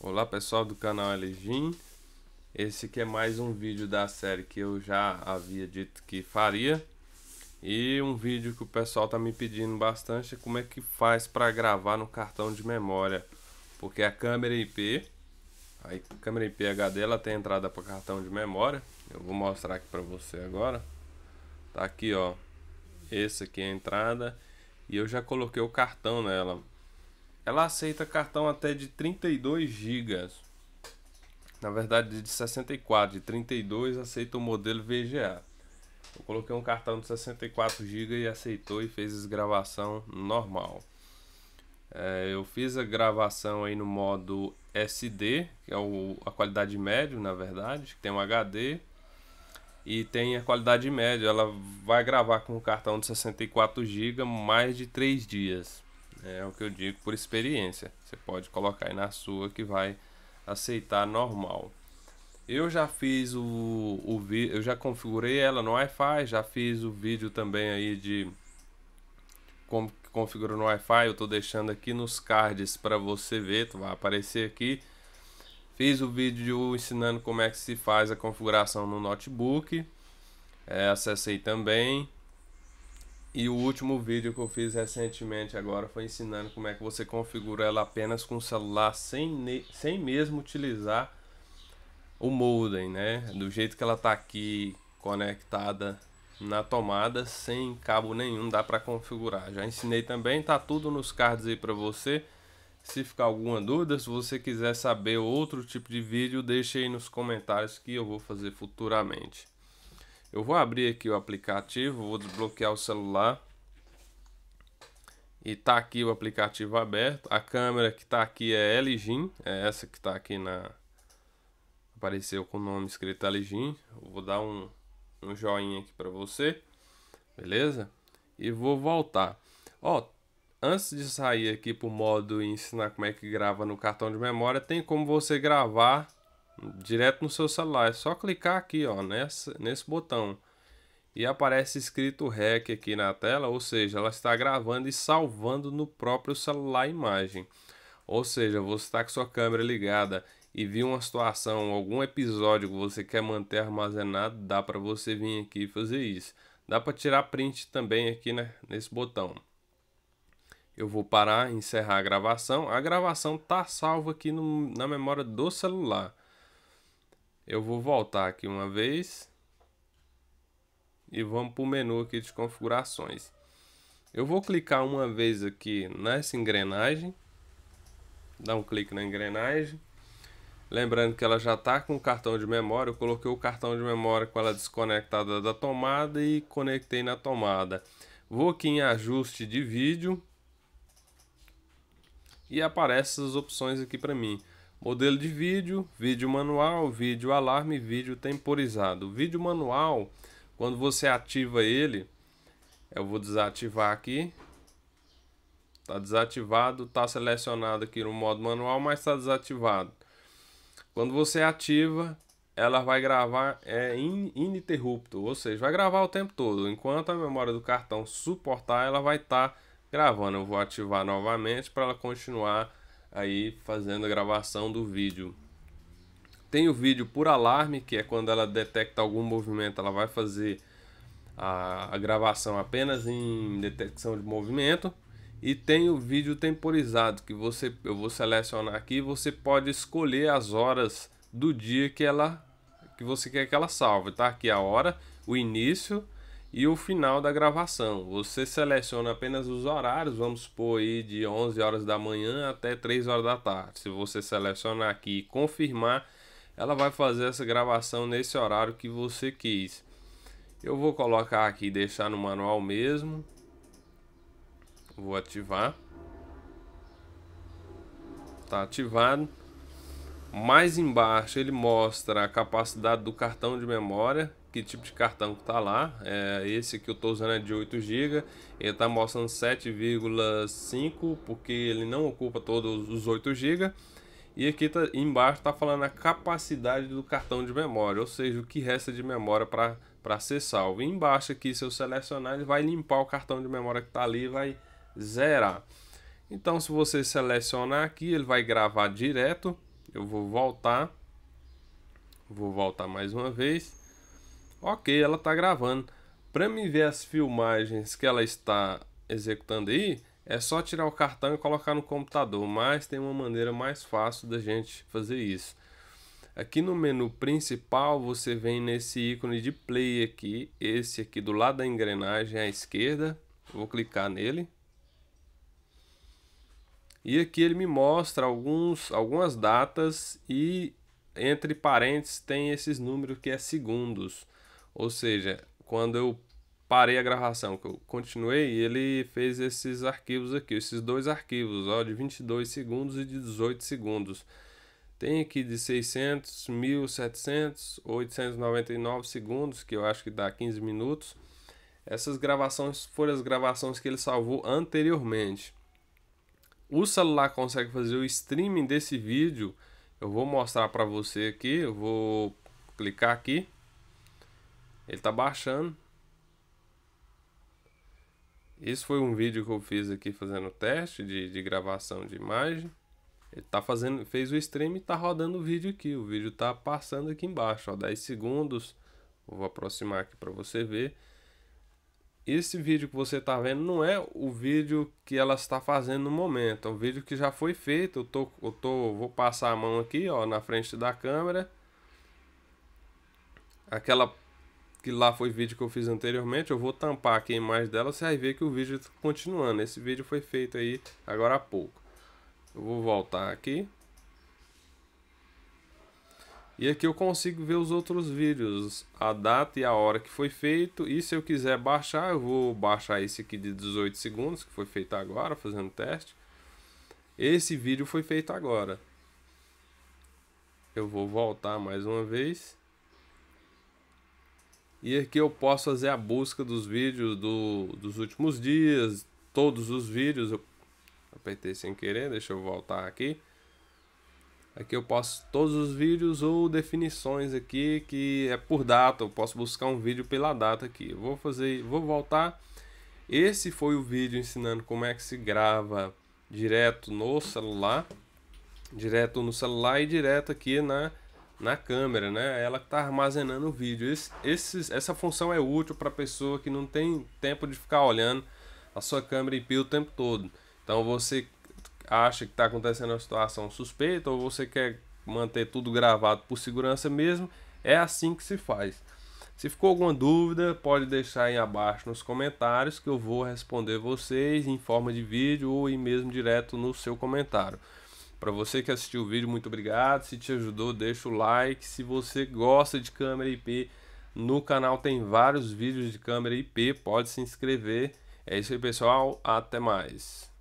Olá pessoal do canal Elegim Esse aqui é mais um vídeo da série que eu já havia dito que faria E um vídeo que o pessoal tá me pedindo bastante é como é que faz para gravar no cartão de memória Porque a câmera IP, a câmera IP HD ela tem entrada para cartão de memória Eu vou mostrar aqui para você agora Tá aqui ó, esse aqui é a entrada e eu já coloquei o cartão nela ela aceita cartão até de 32 GB. Na verdade, de 64, de 32 aceita o modelo VGA. Eu coloquei um cartão de 64 GB e aceitou e fez gravação normal. É, eu fiz a gravação aí no modo SD, que é o, a qualidade média, na verdade, que tem um HD e tem a qualidade média. Ela vai gravar com o cartão de 64 GB mais de 3 dias. É o que eu digo por experiência. Você pode colocar aí na sua que vai aceitar normal. Eu já fiz o, o vídeo, eu já configurei ela no Wi-Fi, já fiz o vídeo também aí de como configura no Wi-Fi. Eu estou deixando aqui nos cards para você ver, vai aparecer aqui. Fiz o vídeo ensinando como é que se faz a configuração no notebook. É, acessei também. E o último vídeo que eu fiz recentemente agora foi ensinando como é que você configura ela apenas com o celular sem, sem mesmo utilizar o modem, né? Do jeito que ela tá aqui conectada na tomada sem cabo nenhum, dá para configurar. Já ensinei também, tá tudo nos cards aí para você. Se ficar alguma dúvida, se você quiser saber outro tipo de vídeo, deixe aí nos comentários que eu vou fazer futuramente. Eu vou abrir aqui o aplicativo, vou desbloquear o celular. E tá aqui o aplicativo aberto. A câmera que tá aqui é LG, é essa que tá aqui na apareceu com o nome escrito LG. Vou dar um um joinha aqui para você. Beleza? E vou voltar. Ó, antes de sair aqui pro modo ensinar como é que grava no cartão de memória, tem como você gravar direto no seu celular. É só clicar aqui, ó, nessa, nesse botão. E aparece escrito REC aqui na tela, ou seja, ela está gravando e salvando no próprio celular a imagem. Ou seja, você está com sua câmera ligada e viu uma situação, algum episódio que você quer manter armazenado, dá para você vir aqui e fazer isso. Dá para tirar print também aqui né, nesse botão. Eu vou parar, encerrar a gravação. A gravação tá salva aqui no, na memória do celular. Eu vou voltar aqui uma vez. E vamos para o menu aqui de configurações. Eu vou clicar uma vez aqui nessa engrenagem. Dá um clique na engrenagem. Lembrando que ela já está com o cartão de memória. Eu coloquei o cartão de memória com ela desconectada da tomada e conectei na tomada. Vou aqui em ajuste de vídeo. E aparecem as opções aqui para mim. Modelo de vídeo, vídeo manual, vídeo alarme, vídeo temporizado. O vídeo manual, quando você ativa ele, eu vou desativar aqui. Está desativado, está selecionado aqui no modo manual, mas está desativado. Quando você ativa, ela vai gravar é ininterrupto, ou seja, vai gravar o tempo todo. Enquanto a memória do cartão suportar, ela vai estar tá gravando. Eu vou ativar novamente para ela continuar aí fazendo a gravação do vídeo. Tem o vídeo por alarme, que é quando ela detecta algum movimento, ela vai fazer a, a gravação apenas em detecção de movimento. E tem o vídeo temporizado, que você eu vou selecionar aqui, você pode escolher as horas do dia que ela que você quer que ela salve, tá? Aqui é a hora, o início, e o final da gravação. Você seleciona apenas os horários, vamos supor aí de 11 horas da manhã até 3 horas da tarde. Se você selecionar aqui e confirmar, ela vai fazer essa gravação nesse horário que você quis. Eu vou colocar aqui, deixar no manual mesmo. Vou ativar. Está ativado. Mais embaixo ele mostra a capacidade do cartão de memória que tipo de cartão que tá lá. É, esse que eu tô usando é de 8 GB, ele tá mostrando 7,5 porque ele não ocupa todos os 8 GB. E aqui tá, embaixo tá falando a capacidade do cartão de memória, ou seja, o que resta de memória para ser salvo. E embaixo aqui, se eu selecionar, ele vai limpar o cartão de memória que tá ali e vai zerar. Então, se você selecionar aqui, ele vai gravar direto. Eu vou voltar. Vou voltar mais uma vez. Ok, ela está gravando. Para me ver as filmagens que ela está executando aí, é só tirar o cartão e colocar no computador, mas tem uma maneira mais fácil da gente fazer isso. Aqui no menu principal, você vem nesse ícone de play aqui, esse aqui do lado da engrenagem à esquerda. Vou clicar nele. E aqui ele me mostra alguns, algumas datas e entre parênteses tem esses números que é segundos. Ou seja, quando eu parei a gravação, que eu continuei, ele fez esses arquivos aqui, esses dois arquivos, ó, de 22 segundos e de 18 segundos. Tem aqui de 600, 1700, 899 segundos, que eu acho que dá 15 minutos. Essas gravações foram as gravações que ele salvou anteriormente. O celular consegue fazer o streaming desse vídeo. Eu vou mostrar para você aqui, eu vou clicar aqui ele tá baixando. Isso foi um vídeo que eu fiz aqui fazendo teste de, de gravação de imagem. Ele tá fazendo, fez o stream e tá rodando o vídeo aqui. O vídeo tá passando aqui embaixo, ó, 10 segundos. Vou aproximar aqui para você ver. Esse vídeo que você tá vendo não é o vídeo que ela está fazendo no momento, é um vídeo que já foi feito. Eu tô eu tô vou passar a mão aqui, ó, na frente da câmera. Aquela que lá foi vídeo que eu fiz anteriormente, eu vou tampar aqui a imagem dela, você vai ver que o vídeo está continuando. Esse vídeo foi feito aí agora há pouco. Eu vou voltar aqui. E aqui eu consigo ver os outros vídeos, a data e a hora que foi feito. E se eu quiser baixar, eu vou baixar esse aqui de 18 segundos, que foi feito agora, fazendo teste. Esse vídeo foi feito agora. Eu vou voltar mais uma vez. E aqui é eu posso fazer a busca dos vídeos do, dos últimos dias, todos os vídeos. Eu apertei sem querer, deixa eu voltar aqui. Aqui eu posso todos os vídeos ou definições aqui que é por data. Eu posso buscar um vídeo pela data aqui. Eu vou fazer, vou voltar. Esse foi o vídeo ensinando como é que se grava direto no celular, direto no celular e direto aqui na na câmera, né? Ela está armazenando o vídeo. Esse, esses, essa função é útil para pessoa que não tem tempo de ficar olhando a sua câmera pio o tempo todo. Então você acha que está acontecendo uma situação suspeita ou você quer manter tudo gravado por segurança mesmo, é assim que se faz. Se ficou alguma dúvida, pode deixar aí abaixo nos comentários que eu vou responder vocês em forma de vídeo ou mesmo direto no seu comentário. Para você que assistiu o vídeo, muito obrigado. Se te ajudou, deixa o like. Se você gosta de câmera IP, no canal tem vários vídeos de câmera IP, pode se inscrever. É isso aí, pessoal. Até mais.